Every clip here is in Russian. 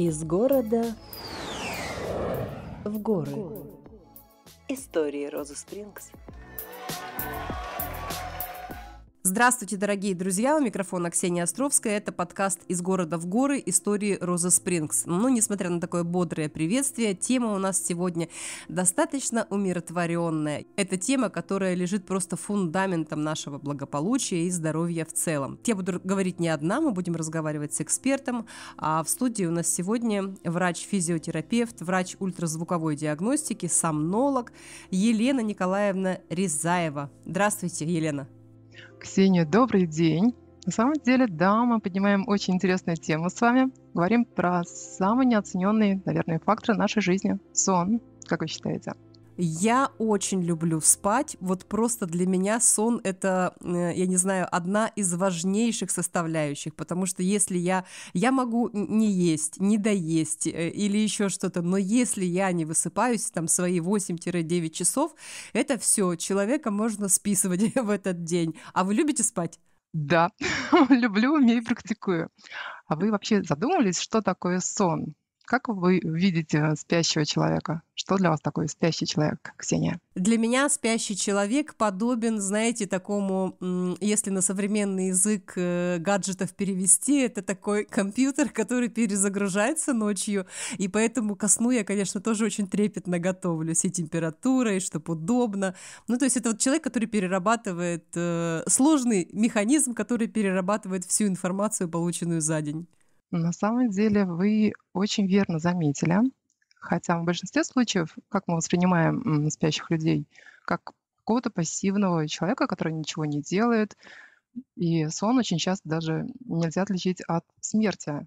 Из города в горы. Истории Розы Спрингс Здравствуйте, дорогие друзья! У микрофона Ксения Островская. Это подкаст «Из города в горы. Истории Роза Спрингс». Но, ну, несмотря на такое бодрое приветствие, тема у нас сегодня достаточно умиротворенная. Это тема, которая лежит просто фундаментом нашего благополучия и здоровья в целом. Я буду говорить не одна, мы будем разговаривать с экспертом. А в студии у нас сегодня врач-физиотерапевт, врач ультразвуковой диагностики, сомнолог Елена Николаевна Резаева. Здравствуйте, Елена! Ксения, добрый день. На самом деле, да, мы поднимаем очень интересную тему с вами. Говорим про самые неоцененные, наверное, факторы нашей жизни – сон. Как вы считаете? Я очень люблю спать. Вот просто для меня сон это, э, я не знаю, одна из важнейших составляющих, потому что если я, я могу не есть, не доесть э, или еще что-то, но если я не высыпаюсь там свои 8-9 часов, это все, человека можно списывать в этот день. А вы любите спать? Да, люблю, умею, практикую. А вы вообще задумывались, что такое сон? Как вы видите э, спящего человека? Что для вас такой спящий человек, Ксения? Для меня спящий человек подобен, знаете, такому, если на современный язык э, гаджетов перевести, это такой компьютер, который перезагружается ночью, и поэтому ко сну я, конечно, тоже очень трепетно готовлюсь, и температура, и чтобы удобно. Ну, то есть это вот человек, который перерабатывает, э, сложный механизм, который перерабатывает всю информацию, полученную за день. На самом деле вы очень верно заметили, хотя в большинстве случаев, как мы воспринимаем спящих людей, как какого-то пассивного человека, который ничего не делает, и сон очень часто даже нельзя отличить от смерти.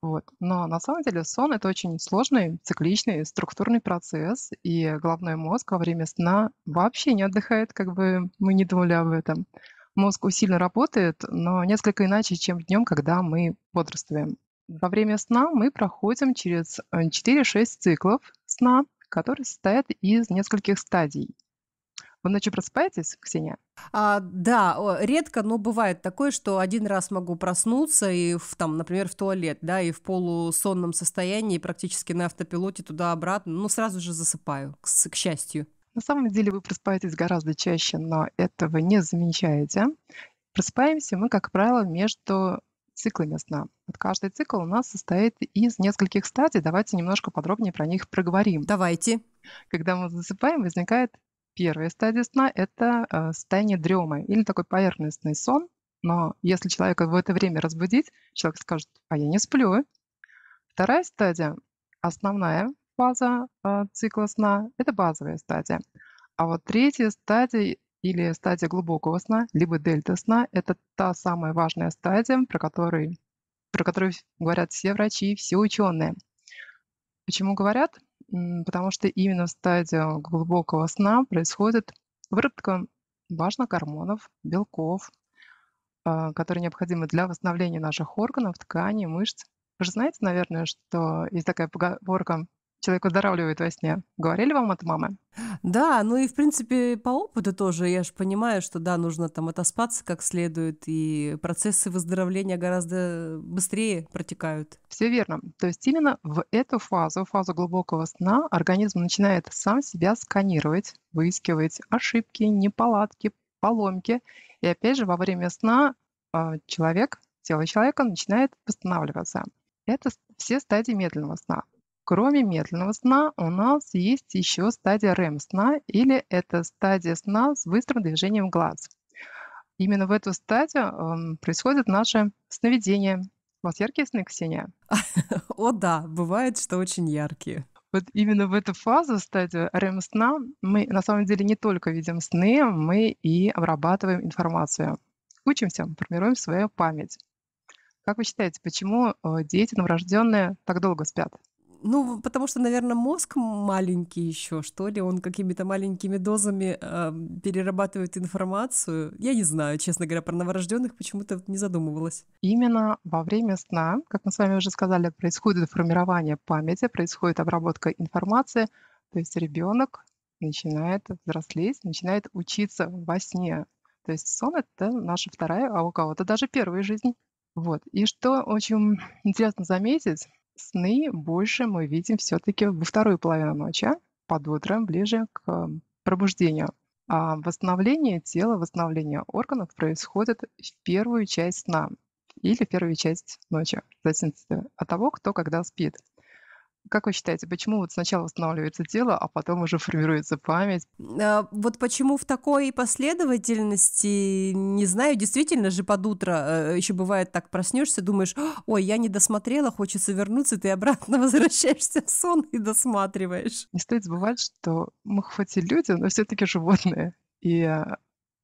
Вот. Но на самом деле сон – это очень сложный, цикличный, структурный процесс, и головной мозг во время сна вообще не отдыхает, как бы мы не думали об этом мозг усиленно работает, но несколько иначе, чем днем, когда мы бодрствуем. Во время сна мы проходим через 4-6 э, циклов сна, которые состоят из нескольких стадий. Вы ночью просыпаетесь, Ксения? А, да, редко, но бывает такое, что один раз могу проснуться и, в, там, например, в туалет, да, и в полусонном состоянии практически на автопилоте туда-обратно, ну, сразу же засыпаю, к, к счастью. На самом деле вы просыпаетесь гораздо чаще, но этого не замечаете. Просыпаемся мы, как правило, между циклами сна. Вот каждый цикл у нас состоит из нескольких стадий. Давайте немножко подробнее про них проговорим. Давайте. Когда мы засыпаем, возникает первая стадия сна – это э, состояние дремы или такой поверхностный сон. Но если человека в это время разбудить, человек скажет, а я не сплю. Вторая стадия, основная, фаза э, цикла сна – это базовая стадия. А вот третья стадия или стадия глубокого сна, либо дельта сна – это та самая важная стадия, про которую, про которую говорят все врачи, все ученые. Почему говорят? Потому что именно в стадию глубокого сна происходит выработка важных гормонов, белков, э, которые необходимы для восстановления наших органов, тканей, мышц. Вы же знаете, наверное, что есть такая поговорка человек выздоравливает во сне. Говорили вам это мамы? Да, ну и в принципе по опыту тоже. Я же понимаю, что да, нужно там отоспаться как следует, и процессы выздоровления гораздо быстрее протекают. Все верно. То есть именно в эту фазу, фазу глубокого сна, организм начинает сам себя сканировать, выискивать ошибки, неполадки, поломки. И опять же, во время сна а, человек, тело человека начинает восстанавливаться. Это все стадии медленного сна. Кроме медленного сна у нас есть еще стадия REM-сна, или это стадия сна с быстрым движением глаз. Именно в эту стадию эм, происходит наше сновидение. У вас яркие сны, Ксения? О да, бывает, что очень яркие. Вот именно в эту фазу, стадию REM-сна, мы на самом деле не только видим сны, мы и обрабатываем информацию. Учимся, формируем свою память. Как вы считаете, почему э, дети новорожденные так долго спят? Ну, потому что, наверное, мозг маленький еще, что ли, он какими-то маленькими дозами э, перерабатывает информацию. Я не знаю, честно говоря, про новорожденных почему-то не задумывалась. Именно во время сна, как мы с вами уже сказали, происходит формирование памяти, происходит обработка информации, то есть ребенок начинает взрослеть, начинает учиться во сне. То есть сон — это наша вторая, а у кого-то даже первая жизнь. Вот. И что очень интересно заметить, Сны больше мы видим все-таки во вторую половину ночи, под утром, ближе к эм, пробуждению. А восстановление тела, восстановление органов происходит в первую часть сна или в первую часть ночи, в зависимости от того, кто когда спит. Как вы считаете, почему вот сначала восстанавливается тело, а потом уже формируется память? А, вот почему в такой последовательности, не знаю, действительно же под утро э, еще бывает так, проснешься, думаешь, «А, ой, я не досмотрела, хочется вернуться, ты обратно возвращаешься в сон и досматриваешь. Не стоит забывать, что мы хоть и люди, но все-таки животные. И а,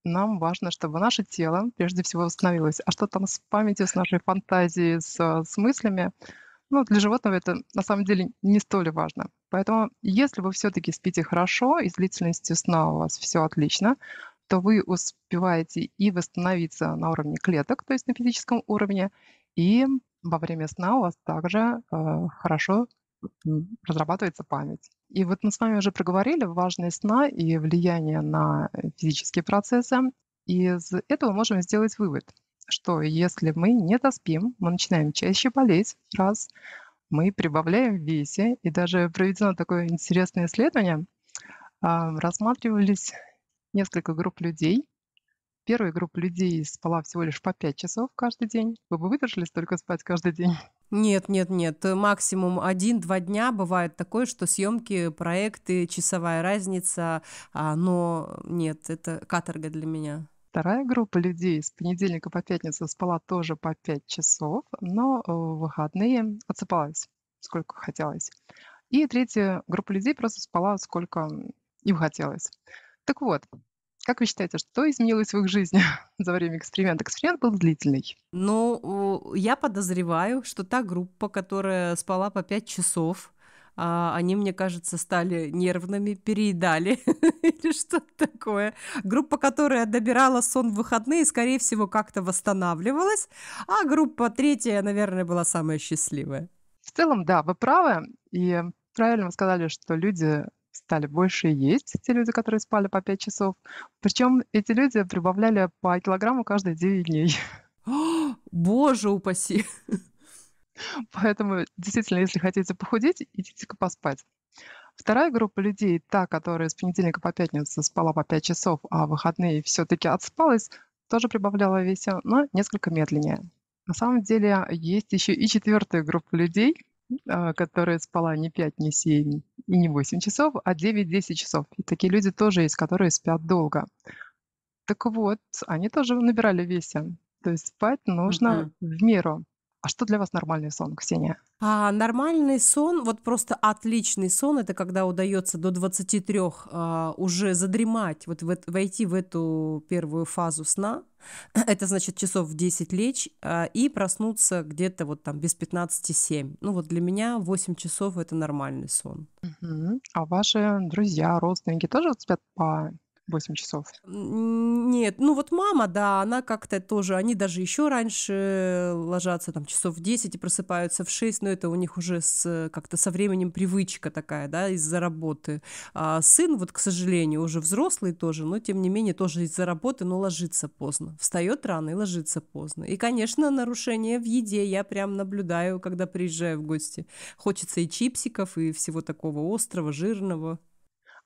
нам важно, чтобы наше тело прежде всего восстановилось. А что там с памятью, с нашей фантазией, с, а, с мыслями? Ну, для животного это на самом деле не столь важно. Поэтому, если вы все-таки спите хорошо и с длительностью сна у вас все отлично, то вы успеваете и восстановиться на уровне клеток, то есть на физическом уровне, и во время сна у вас также э, хорошо разрабатывается память. И вот мы с вами уже проговорили важность сна и влияние на э, физические процессы. И из этого можем сделать вывод, что если мы не доспим, мы начинаем чаще болеть, раз, мы прибавляем в весе, и даже проведено такое интересное исследование, а, рассматривались несколько групп людей. Первая группа людей спала всего лишь по 5 часов каждый день. Вы бы выдержали столько спать каждый день? Нет, нет, нет. Максимум один-два дня бывает такое, что съемки, проекты, часовая разница, а, но нет, это каторга для меня. Вторая группа людей с понедельника по пятницу спала тоже по 5 часов, но э, в выходные отсыпалась, сколько хотелось. И третья группа людей просто спала, сколько им хотелось. Так вот, как вы считаете, что изменилось в их жизни за время эксперимента? Эксперимент был длительный. Ну, я подозреваю, что та группа, которая спала по 5 часов, а они, мне кажется, стали нервными, переедали или что-то такое. Группа, которая добирала сон в выходные, скорее всего, как-то восстанавливалась, а группа третья, наверное, была самая счастливая. В целом, да, вы правы. И правильно вы сказали, что люди стали больше есть, те люди, которые спали по 5 часов. Причем эти люди прибавляли по килограмму каждые 9 дней. Боже упаси! Поэтому, действительно, если хотите похудеть, идите-ка поспать. Вторая группа людей, та, которая с понедельника по пятницу спала по 5 часов, а в выходные все-таки отспалась, тоже прибавляла весе, но несколько медленнее. На самом деле есть еще и четвертая группа людей, а, которая спала не 5, не 7 и не 8 часов, а 9-10 часов. И такие люди тоже есть, которые спят долго. Так вот, они тоже набирали весе. То есть спать нужно mm-hmm. в меру. А что для вас нормальный сон, Ксения? А, нормальный сон, вот просто отличный сон, это когда удается до 23 а, уже задремать, вот в, войти в эту первую фазу сна. Это значит часов в 10 лечь а, и проснуться где-то вот там без 15-7. Ну вот для меня 8 часов это нормальный сон. Угу. А ваши друзья, родственники тоже спят по 8 часов. Нет, ну вот мама, да, она как-то тоже, они даже еще раньше ложатся там часов в 10 и просыпаются в 6, но это у них уже с, как-то со временем привычка такая, да, из-за работы. А сын, вот, к сожалению, уже взрослый тоже, но тем не менее тоже из-за работы, но ложится поздно. Встает рано и ложится поздно. И, конечно, нарушение в еде я прям наблюдаю, когда приезжаю в гости. Хочется и чипсиков, и всего такого острого, жирного.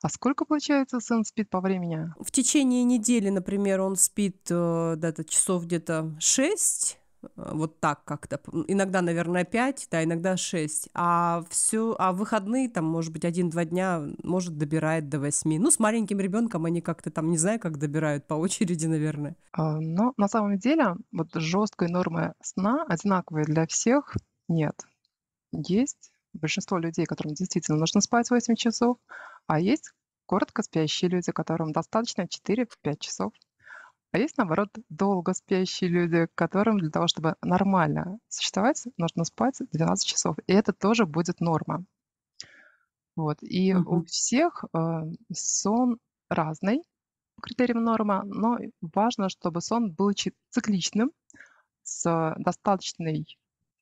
А сколько, получается, сын спит по времени? В течение недели, например, он спит э, да, часов где-то 6, э, вот так как-то. Иногда, наверное, 5, да, иногда 6. А все, а выходные там, может быть, один-два дня, может, добирает до 8. Ну, с маленьким ребенком они как-то там, не знаю, как добирают по очереди, наверное. А, но на самом деле вот жесткой нормы сна одинаковой для всех нет. Есть большинство людей, которым действительно нужно спать 8 часов, а есть коротко спящие люди, которым достаточно 4-5 часов. А есть, наоборот, долго спящие люди, которым для того, чтобы нормально существовать, нужно спать 12 часов. И это тоже будет норма. Вот. И угу. у всех э, сон разный по критериям норма, но важно, чтобы сон был цикличным, с достаточной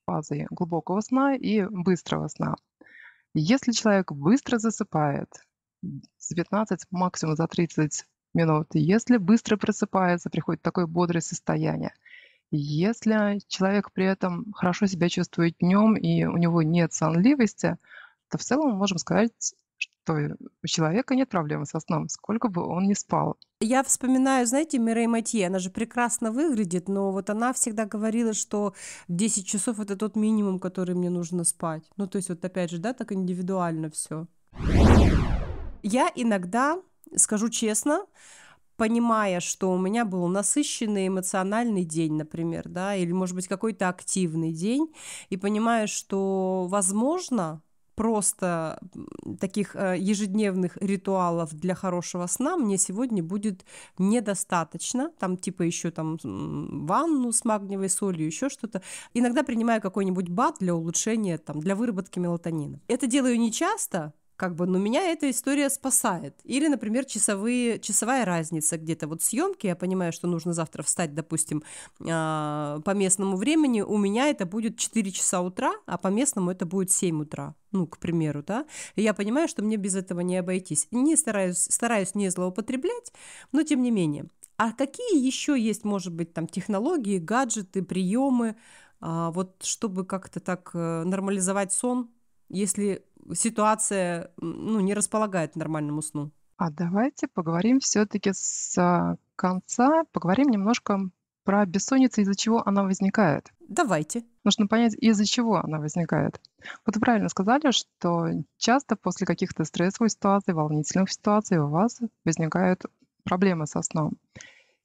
фазой глубокого сна и быстрого сна. Если человек быстро засыпает, за 15, максимум за 30 минут. Если быстро просыпается, приходит такое бодрое состояние. Если человек при этом хорошо себя чувствует днем и у него нет сонливости, то в целом мы можем сказать, что у человека нет проблемы со сном, сколько бы он ни спал. Я вспоминаю, знаете, Мирей Матье, она же прекрасно выглядит, но вот она всегда говорила, что 10 часов это тот минимум, который мне нужно спать. Ну, то есть вот опять же, да, так индивидуально все. Я иногда, скажу честно, понимая, что у меня был насыщенный эмоциональный день, например, да, или, может быть, какой-то активный день, и понимая, что, возможно, просто таких э, ежедневных ритуалов для хорошего сна мне сегодня будет недостаточно. Там типа еще там ванну с магниевой солью, еще что-то. Иногда принимаю какой-нибудь бат для улучшения, там, для выработки мелатонина. Это делаю не часто, как бы, но меня эта история спасает. Или, например, часовые, часовая разница где-то вот съемки, я понимаю, что нужно завтра встать, допустим, а, по местному времени, у меня это будет 4 часа утра, а по местному это будет 7 утра ну, к примеру, да, и я понимаю, что мне без этого не обойтись. Не стараюсь, стараюсь не злоупотреблять, но тем не менее. А какие еще есть, может быть, там технологии, гаджеты, приемы, а, вот чтобы как-то так э, нормализовать сон, если ситуация ну, не располагает нормальному сну. А давайте поговорим все-таки с а, конца, поговорим немножко про бессонницу, из-за чего она возникает. Давайте. Нужно понять, из-за чего она возникает. Вот вы правильно сказали, что часто после каких-то стрессовых ситуаций, волнительных ситуаций у вас возникают проблемы со сном.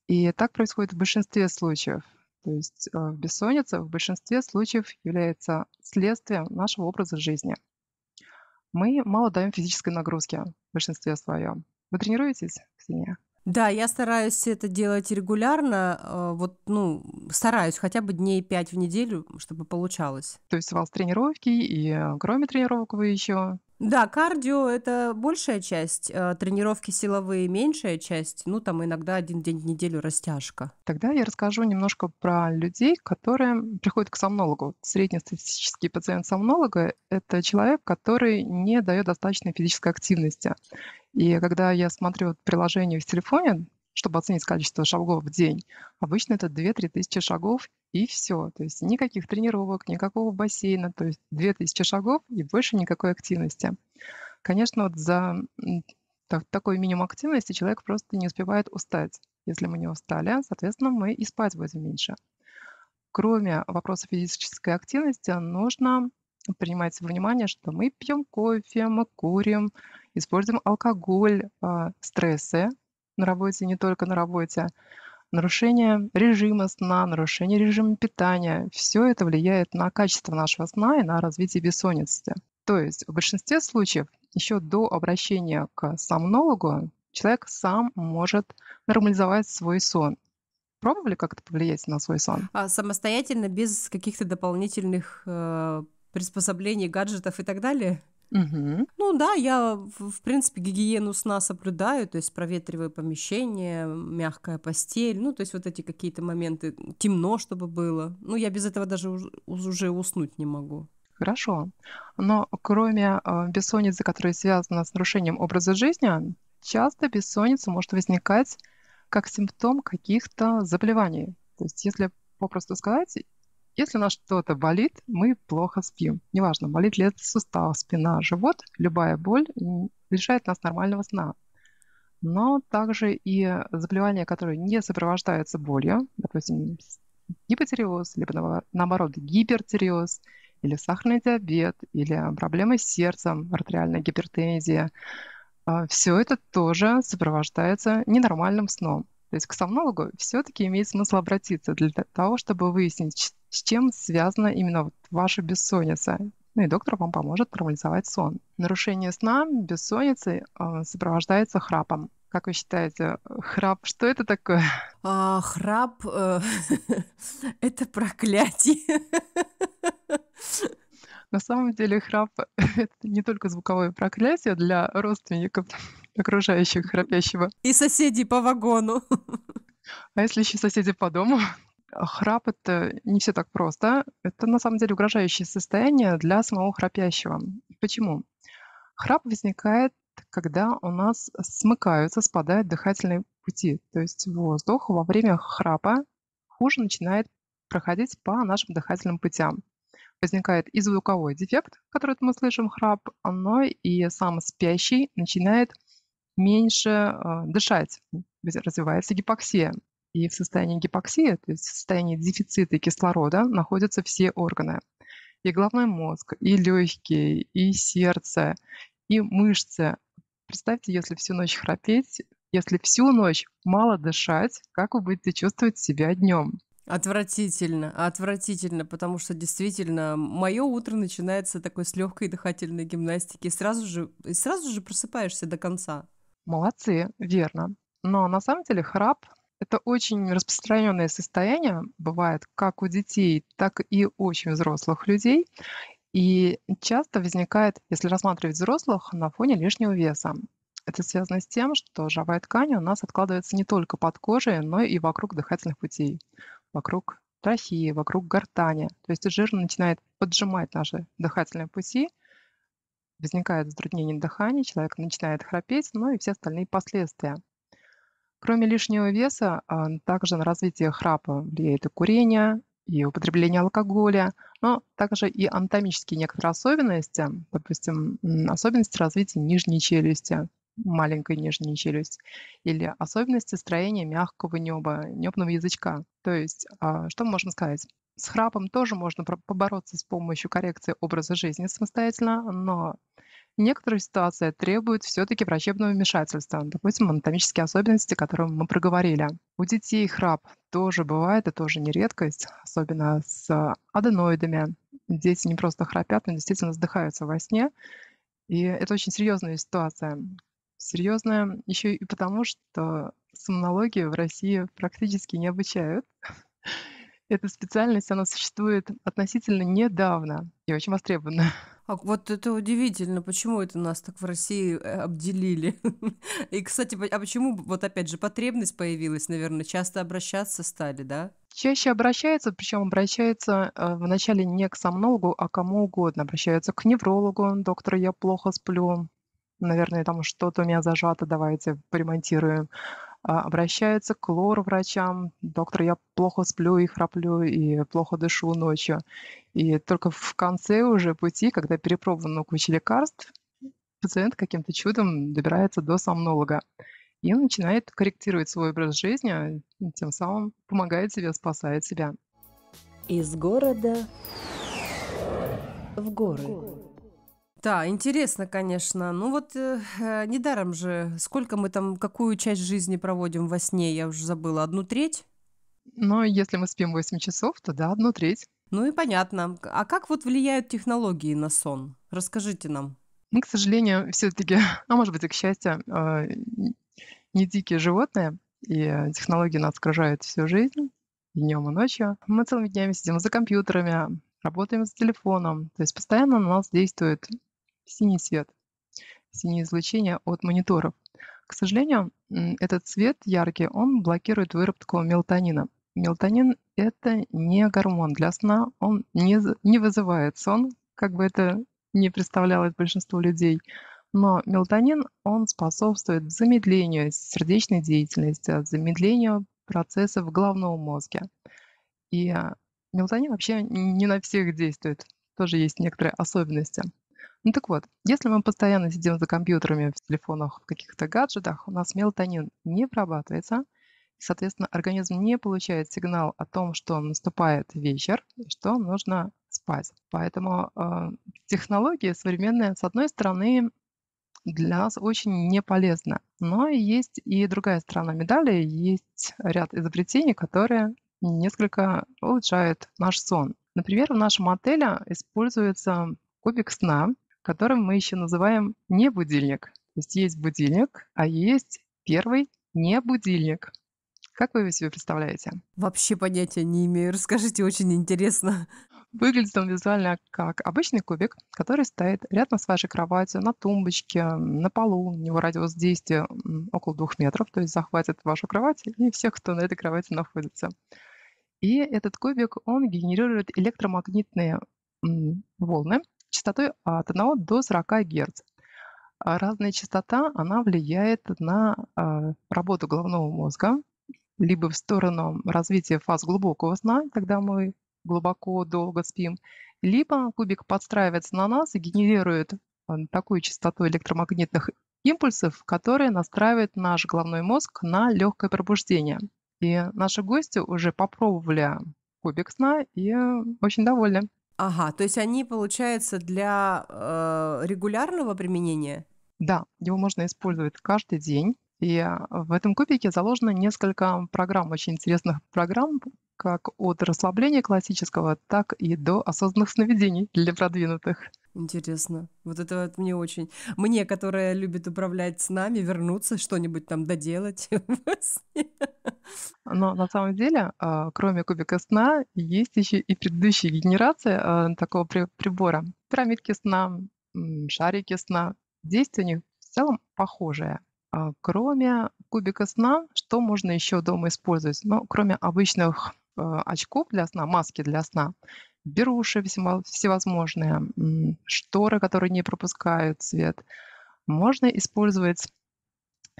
И так происходит в большинстве случаев. То есть э, бессонница в большинстве случаев является следствием нашего образа жизни мы мало даем физической нагрузки в большинстве своем. Вы тренируетесь в стене? Да, я стараюсь это делать регулярно, а, вот, ну, стараюсь хотя бы дней пять в неделю, чтобы получалось. То есть у вас тренировки, и э, кроме тренировок вы еще да, кардио это большая часть, э, тренировки силовые меньшая часть, ну там иногда один день в неделю растяжка. Тогда я расскажу немножко про людей, которые приходят к сомнологу. Среднестатистический пациент сомнолога – это человек, который не дает достаточной физической активности. И когда я смотрю приложение в телефоне, чтобы оценить количество шагов в день. Обычно это 2-3 тысячи шагов и все. То есть никаких тренировок, никакого бассейна, то есть 2 тысячи шагов и больше никакой активности. Конечно, вот за так, такой минимум активности человек просто не успевает устать. Если мы не устали, соответственно, мы и спать будем меньше. Кроме вопроса физической активности, нужно принимать во внимание, что мы пьем кофе, мы курим, используем алкоголь, э, стрессы, на работе, не только на работе. Нарушение режима сна, нарушение режима питания – все это влияет на качество нашего сна и на развитие бессонницы. То есть в большинстве случаев еще до обращения к сомнологу человек сам может нормализовать свой сон. Пробовали как-то повлиять на свой сон? А самостоятельно, без каких-то дополнительных э, приспособлений, гаджетов и так далее? Мгм. Ну да, я, в принципе, гигиену сна соблюдаю, то есть проветриваю помещение, мягкая постель, ну, то есть вот эти какие-то моменты, темно, чтобы было. Ну, я без этого даже уж- уже уснуть не могу. Хорошо. Но кроме а, бессонницы, которая связана с нарушением образа жизни, часто бессонница может возникать как симптом каких-то заболеваний. То есть, если попросту сказать, если у нас что-то болит, мы плохо спим. Неважно, болит ли это сустав, спина, живот, любая боль лишает нас нормального сна. Но также и заболевания, которые не сопровождаются болью, допустим, гипотериоз, либо наоборот гипертериоз, или сахарный диабет, или проблемы с сердцем, артериальная гипертензия, а, все это тоже сопровождается ненормальным сном. То есть к сомнологу все-таки имеет смысл обратиться для того, чтобы выяснить, с чем связана именно вот ваша бессонница. Ну и доктор вам поможет нормализовать сон. Нарушение сна бессонницы а, сопровождается храпом. Как вы считаете, храп, что это такое? А, храп э, это проклятие. На самом деле храп это не только звуковое проклятие для родственников окружающих храпящего. И соседей по вагону. А если еще соседи по дому? Храп — это не все так просто. Это на самом деле угрожающее состояние для самого храпящего. Почему? Храп возникает, когда у нас смыкаются, спадают дыхательные пути. То есть воздух во время храпа хуже начинает проходить по нашим дыхательным путям. Возникает и звуковой дефект, который мы слышим, храп, но и сам спящий начинает меньше а, дышать, развивается гипоксия. И в состоянии гипоксии, то есть в состоянии дефицита кислорода, находятся все органы. И головной мозг, и легкие, и сердце, и мышцы. Представьте, если всю ночь храпеть, если всю ночь мало дышать, как вы будете чувствовать себя днем? Отвратительно, отвратительно, потому что действительно мое утро начинается такой с легкой дыхательной гимнастики, и сразу же, и сразу же просыпаешься до конца. Молодцы, верно. Но на самом деле храп – это очень распространенное состояние, бывает как у детей, так и очень взрослых людей. И часто возникает, если рассматривать взрослых, на фоне лишнего веса. Это связано с тем, что жировая ткань у нас откладывается не только под кожей, но и вокруг дыхательных путей, вокруг трахеи, вокруг гортани. То есть жир начинает поджимать наши дыхательные пути – возникает затруднение дыхания, человек начинает храпеть, ну и все остальные последствия. Кроме лишнего веса, а, также на развитие храпа влияет и курение, и употребление алкоголя, но также и анатомические некоторые особенности, допустим, особенности развития нижней челюсти, маленькой нижней челюсти, или особенности строения мягкого неба, небного язычка. То есть, а, что мы можем сказать? С храпом тоже можно побороться с помощью коррекции образа жизни самостоятельно, но некоторые ситуации требуют все-таки врачебного вмешательства, допустим, анатомические особенности, о которых мы проговорили. У детей храп тоже бывает, это тоже не редкость, особенно с аденоидами. Дети не просто храпят, но действительно задыхаются во сне. И это очень серьезная ситуация. Серьезная еще и потому, что сомнологию в России практически не обучают. Эта специальность, она существует относительно недавно и очень востребована. А вот это удивительно, почему это нас так в России э, обделили. И, кстати, а почему вот опять же потребность появилась, наверное, часто обращаться стали, да? Чаще обращаются, причем обращаются э, вначале не к сомногу, а кому угодно. Обращаются к неврологу, доктор, я плохо сплю, наверное, там что-то у меня зажато, давайте поремонтируем. А, обращаются к лор-врачам. Доктор, я плохо сплю и храплю, и плохо дышу ночью. И только в конце уже пути, когда перепробовано куча лекарств, пациент каким-то чудом добирается до сомнолога и начинает корректировать свой образ жизни, тем самым помогает себе, спасает себя. Из города в горы. Да, интересно, конечно. Ну вот э, э, недаром же, сколько мы там, какую часть жизни проводим во сне, я уже забыла, одну треть? Ну, если мы спим 8 часов, то да, одну треть. Ну и понятно. А как вот влияют технологии на сон? Расскажите нам. Мы, ну, к сожалению, все-таки, а ну, может быть и к счастью, а, не дикие животные, и э, технологии нас окружают всю жизнь, днем и ночью. Мы целыми днями сидим за компьютерами, работаем с телефоном. То есть постоянно на нас действует синий свет, синее излучение от мониторов. К сожалению, этот цвет яркий, он блокирует выработку мелатонина. Мелатонин – это не гормон для сна, он не, не вызывает сон, как бы это не представлялось большинству людей. Но мелатонин, он способствует замедлению сердечной деятельности, замедлению процессов в головном мозге. И а, мелатонин вообще не на всех действует, тоже есть некоторые особенности. Ну так вот, если мы постоянно сидим за компьютерами, в телефонах, в каких-то гаджетах, у нас мелатонин не вырабатывается, соответственно, организм не получает сигнал о том, что наступает вечер, и что нужно спать. Поэтому э, технологии современные, с одной стороны, для нас очень не полезно. Но есть и другая сторона медали, есть ряд изобретений, которые несколько улучшают наш сон. Например, в нашем отеле используется кубик сна, которым мы еще называем не будильник. То есть есть будильник, а есть первый не будильник. Как вы себе представляете? Вообще понятия не имею. Расскажите, очень интересно. Выглядит он визуально как обычный кубик, который стоит рядом с вашей кроватью, на тумбочке, на полу. У него радиус действия около двух метров, то есть захватит вашу кровать и всех, кто на этой кровати находится. И этот кубик, он генерирует электромагнитные волны, частотой от 1 до 40 Гц. А разная частота, она влияет на а, работу головного мозга, либо в сторону развития фаз глубокого сна, когда мы глубоко, долго спим, либо кубик подстраивается на нас и генерирует а, такую частоту электромагнитных импульсов, которые настраивают наш головной мозг на легкое пробуждение. И наши гости уже попробовали кубик сна и э, очень довольны. Ага, то есть они, получается, для э, регулярного применения? Да, его можно использовать каждый день. И а, в этом кубике заложено несколько программ, очень интересных программ, как от расслабления классического, так и до осознанных сновидений для продвинутых. Интересно. Вот это вот мне очень... Мне, которая любит управлять с нами, вернуться, что-нибудь там доделать Но на самом деле, а, кроме кубика сна, есть еще и предыдущие генерации а, такого прибора. Пирамидки сна, шарики сна. Действие у них в целом похожее. А, кроме кубика сна, что можно еще дома использовать? Ну, кроме обычных очков для сна, маски для сна, беруши всевозможные, шторы, которые не пропускают свет. Можно использовать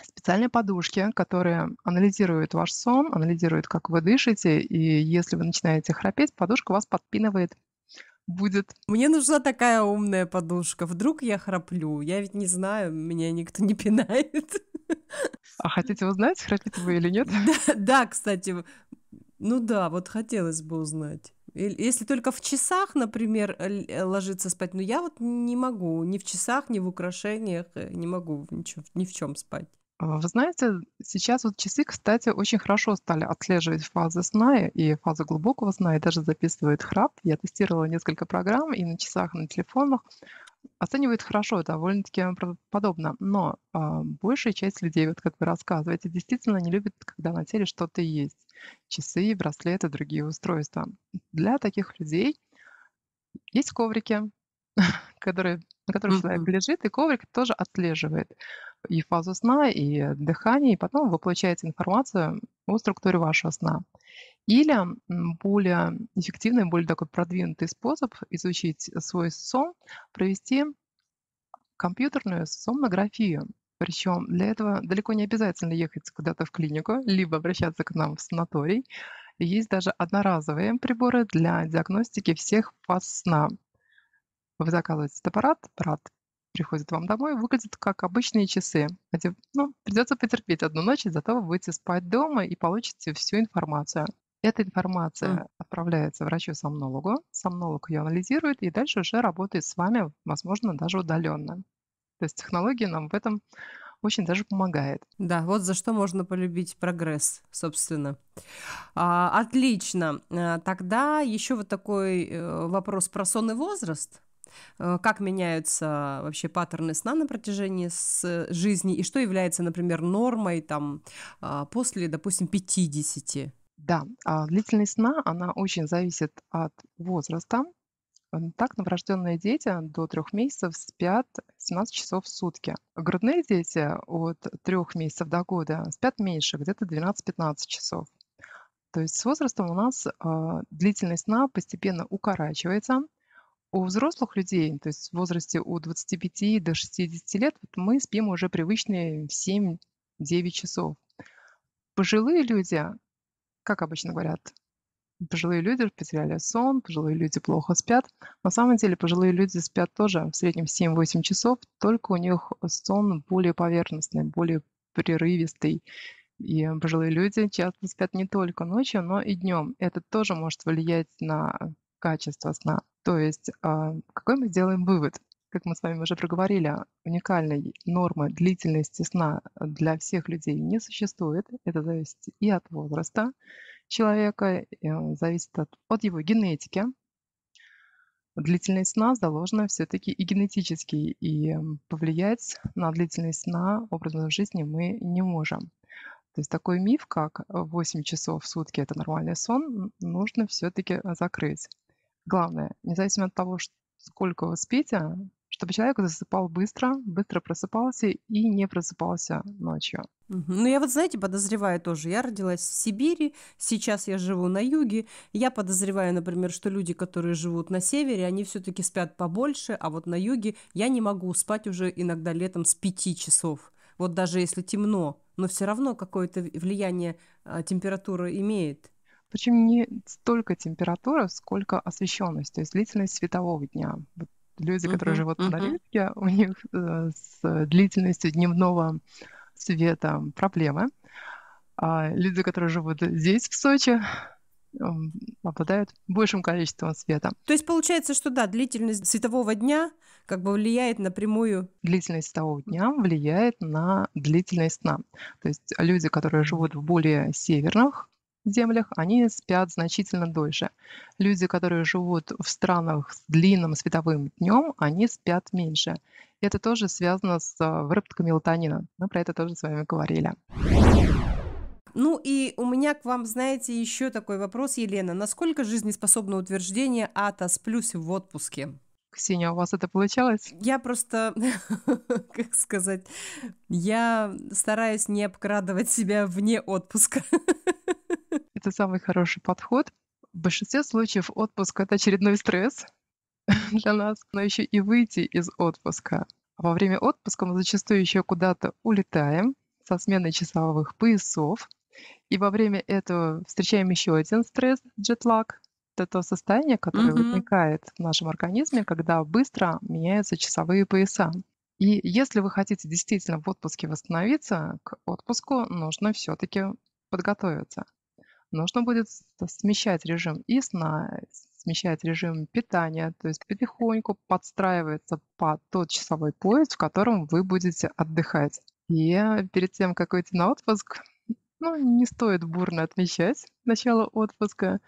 специальные подушки, которые анализируют ваш сон, анализируют, как вы дышите, и если вы начинаете храпеть, подушка вас подпинывает будет. Мне нужна такая умная подушка. Вдруг я храплю. Я ведь не знаю, меня никто не пинает. А хотите узнать, храпите вы или нет? Да, да, кстати. Ну да, вот хотелось бы узнать. Если только в часах, например, э, ложиться спать, но я вот не могу ни в часах, ни в украшениях, э, не могу ничего, ни в чем спать. Вы знаете, сейчас вот часы, кстати, очень хорошо стали отслеживать фазы сна и фазы глубокого сна, и даже записывают храп. Я тестировала несколько программ и на часах, и на телефонах. оценивает хорошо, довольно-таки правдоподобно. Но э, большая часть людей, вот как вы рассказываете, действительно не любит, когда на теле что-то есть. Часы, браслеты, другие устройства. Для таких людей есть коврики, которые, на которых человек лежит, и коврик тоже отслеживает и фазу сна, и дыхание, и потом вы получаете информацию о структуре вашего сна. Или более эффективный, более такой продвинутый способ изучить свой сон, провести компьютерную сомнографию. Причем для этого далеко не обязательно ехать куда-то в клинику, либо обращаться к нам в санаторий. Есть даже одноразовые приборы для диагностики всех фаз сна. Вы заказываете этот аппарат, аппарат приходит вам домой, выглядят как обычные часы, где ну, придется потерпеть одну ночь, и зато вы будете спать дома и получите всю информацию. Эта информация mm. отправляется врачу-сомнологу, сомнолог ее анализирует и дальше уже работает с вами, возможно, даже удаленно. То есть технология нам в этом очень даже помогает. Да, вот за что можно полюбить прогресс, собственно. А, отлично. Э, тогда еще вот такой э, вопрос про сонный возраст. Э, как меняются вообще паттерны сна на протяжении с жизни и что является, например, нормой там а, после, допустим, 50. Да, а, длительность сна, она очень зависит от возраста. Так, новорожденные дети до трех месяцев спят 17 часов в сутки. Грудные дети от трех месяцев до года спят меньше, где-то 12-15 часов. То есть с возрастом у нас а, длительность сна постепенно укорачивается – у взрослых людей, то есть в возрасте от 25 до 60 лет, вот мы спим уже привычные 7-9 часов. Пожилые люди, как обычно говорят, пожилые люди потеряли сон, пожилые люди плохо спят. На самом деле пожилые люди спят тоже в среднем 7-8 часов, только у них сон более поверхностный, более прерывистый. И пожилые люди часто спят не только ночью, но и днем. Это тоже может влиять на качество сна. То есть а, какой мы сделаем вывод? Как мы с вами уже проговорили, уникальной нормы длительности сна для всех людей не существует. Это зависит и от возраста человека, э, зависит от, от его генетики. Длительность сна заложена все-таки и генетически, и повлиять на длительность сна образом жизни мы не можем. То есть такой миф, как 8 часов в сутки – это нормальный сон, нужно все-таки закрыть главное, независимо от того, сколько вы спите, чтобы человек засыпал быстро, быстро просыпался и не просыпался ночью. Угу. Ну, я вот, знаете, подозреваю тоже. Я родилась в Сибири, сейчас я живу на юге. Я подозреваю, например, что люди, которые живут на севере, они все-таки спят побольше, а вот на юге я не могу спать уже иногда летом с пяти часов. Вот даже если темно, но все равно какое-то влияние а, температура имеет. Причем не столько температура, сколько освещенность, то есть длительность светового дня. Вот люди, uh-huh, которые живут uh-huh. в Норвегии, у них э, с длительностью дневного света проблемы. А люди, которые живут здесь, в Сочи, обладают большим количеством света. То есть получается, что да, длительность светового дня как бы влияет напрямую. Длительность светового дня влияет на длительность сна. То есть люди, которые живут в более северных землях, они спят значительно дольше. Люди, которые живут в странах с длинным световым днем, они спят меньше. Это тоже связано с э, выработкой мелатонина. Мы про это тоже с вами говорили. Ну и у меня к вам, знаете, еще такой вопрос, Елена. Насколько жизнеспособно утверждение «Атас плюс» в отпуске? Ксения, у вас это получалось? Я просто, как сказать, я стараюсь не обкрадывать себя вне отпуска. это самый хороший подход. В большинстве случаев отпуск — это очередной стресс для нас, но еще и выйти из отпуска. А во время отпуска мы зачастую еще куда-то улетаем со смены часовых поясов, и во время этого встречаем еще один стресс — джетлаг. Это то состояние, которое mm-hmm. возникает в нашем организме, когда быстро меняются часовые пояса. И если вы хотите действительно в отпуске восстановиться, к отпуску нужно все-таки подготовиться нужно будет смещать режим и сна, смещать режим питания, то есть потихоньку подстраиваться под тот часовой пояс, в котором вы будете отдыхать. И э, перед тем, как выйти на отпуск, ну, не стоит бурно отмечать начало отпуска.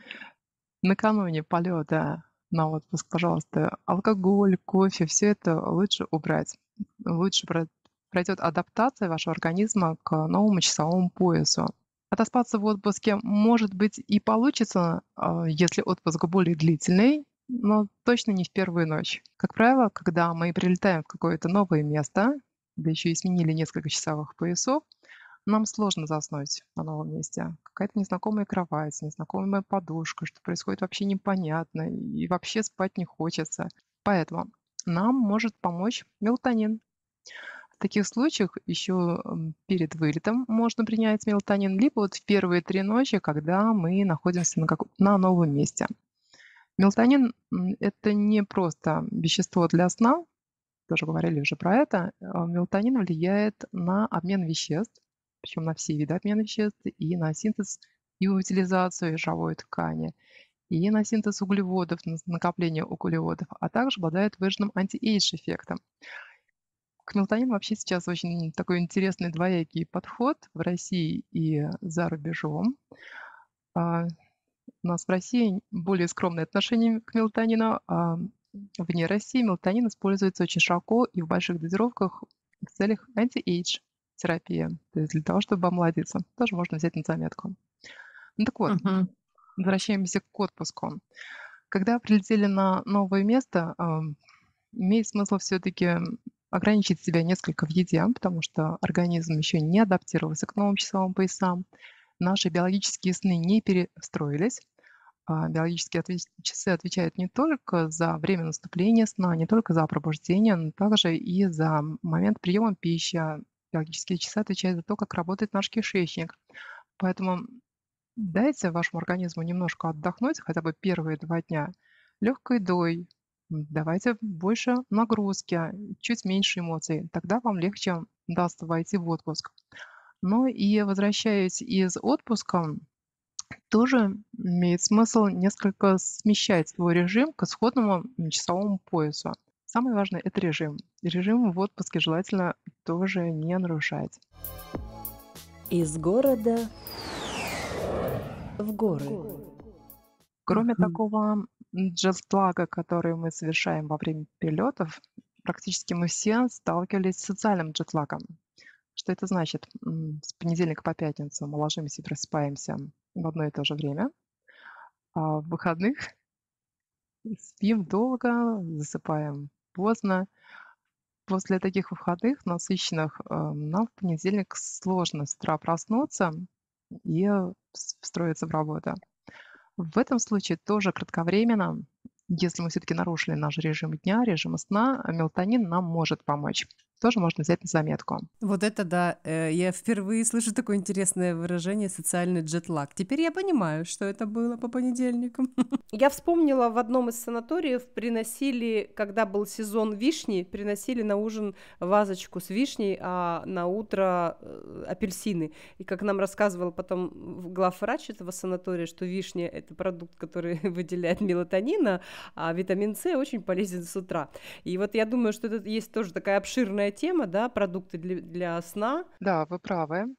Накануне полета на отпуск, пожалуйста, алкоголь, кофе, все это лучше убрать. Лучше пройдет адаптация вашего организма к новому часовому поясу. Отоспаться в отпуске может быть и получится, а, если отпуск более длительный, но точно не в первую ночь. Как правило, когда мы прилетаем в какое-то новое место, да еще и сменили несколько часовых поясов, нам сложно заснуть на новом месте. Какая-то незнакомая кровать, незнакомая подушка, что происходит вообще непонятно, и вообще спать не хочется. Поэтому нам может помочь мелатонин. В таких случаях еще перед вылетом можно принять мелатонин, либо вот в первые три ночи, когда мы находимся на, как... на новом месте. Мелатонин – это не просто вещество для сна, тоже говорили уже про это. А мелатонин влияет на обмен веществ, причем на все виды обмена веществ, и на синтез и утилизацию жировой ткани, и на синтез углеводов, на накопление углеводов, а также обладает выраженным антиэйдж-эффектом. К мелатонину вообще сейчас очень такой интересный двоякий подход в России и за рубежом. А, у нас в России более скромное отношение к мелатонину, а вне России мелатонин используется очень широко и в больших дозировках в целях анти-эйдж терапия, то есть для того, чтобы омладиться. Тоже можно взять на заметку. Ну так вот, uh-huh. возвращаемся к отпуску. Когда прилетели на новое место, а, имеет смысл все-таки ограничить себя несколько в еде, потому что организм еще не адаптировался к новым часовым поясам. Наши биологические сны не перестроились. А, биологические часы отвечают не только за время наступления сна, не только за пробуждение, но также и за момент приема пищи. А биологические часы отвечают за то, как работает наш кишечник. Поэтому дайте вашему организму немножко отдохнуть, хотя бы первые два дня, легкой едой, Давайте больше нагрузки, а, чуть меньше эмоций. Тогда вам легче даст войти в отпуск. Ну и возвращаясь из отпуска, тоже имеет смысл несколько смещать свой режим к исходному часовому поясу. Самое важное – это режим. Режим в отпуске желательно тоже не нарушать. Из города в горы. Кроме такого, джетлага, который мы совершаем во время перелетов, практически мы все сталкивались с социальным джетлагом. Что это значит? С понедельника по пятницу мы ложимся и просыпаемся в одно и то же время. А в выходных спим долго, засыпаем поздно. После таких выходных насыщенных э, нам в понедельник сложно с утра проснуться и встроиться в работу. В этом случае тоже кратковременно, если мы все-таки нарушили наш режим дня, режим сна, мелатонин нам может помочь тоже можно взять на заметку. Вот это да. Э, я впервые слышу такое интересное выражение «социальный джетлаг». Теперь я понимаю, что это было по понедельникам. Я вспомнила, в одном из санаториев приносили, когда был сезон вишни, приносили на ужин вазочку с вишней, а на утро э, апельсины. И как нам рассказывал потом главврач этого санатория, что вишня — это продукт, который выделяет мелатонина, а витамин С очень полезен с утра. И вот я думаю, что это есть тоже такая обширная такая тема, да, продукты для, для сна. Да, вы правы.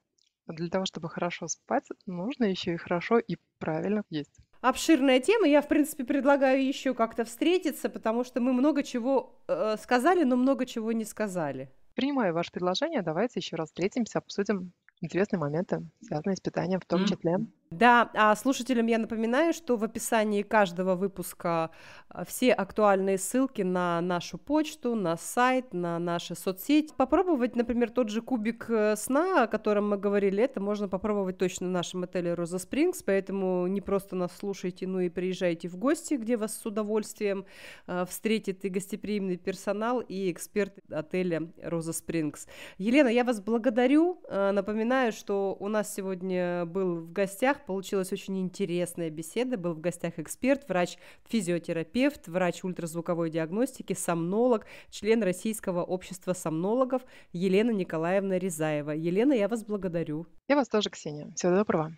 Для того, чтобы хорошо спать, нужно еще и хорошо и правильно есть обширная тема. Я, в принципе, предлагаю еще как-то встретиться, потому что мы много чего э, сказали, но много чего не сказали. Принимаю ваше предложение. Давайте еще раз встретимся, обсудим интересные моменты, связанные с питанием в том mm. числе. Да, а слушателям я напоминаю, что в описании каждого выпуска а, все актуальные ссылки на нашу почту, на сайт, на наши соцсети. Попробовать, например, тот же кубик э, сна, о котором мы говорили, это можно попробовать точно в нашем отеле Роза Спрингс, поэтому не просто нас слушайте, но ну и приезжайте в гости, где вас с удовольствием а, встретит и гостеприимный персонал, и эксперт отеля Роза Спрингс. Елена, я вас благодарю. А, напоминаю, что у нас сегодня был в гостях гостях. Получилась очень интересная беседа. Был в гостях эксперт, врач-физиотерапевт, врач ультразвуковой диагностики, сомнолог, член Российского общества сомнологов Елена Николаевна Рязаева. Елена, я вас благодарю. Я вас тоже, Ксения. Всего доброго.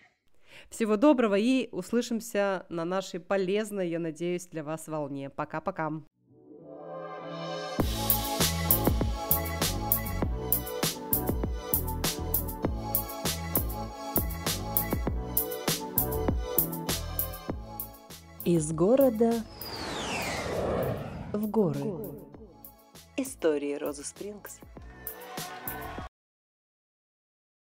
Всего доброго и услышимся на нашей полезной, я надеюсь, для вас волне. Пока-пока. Из города в горы. Истории Розы Спрингс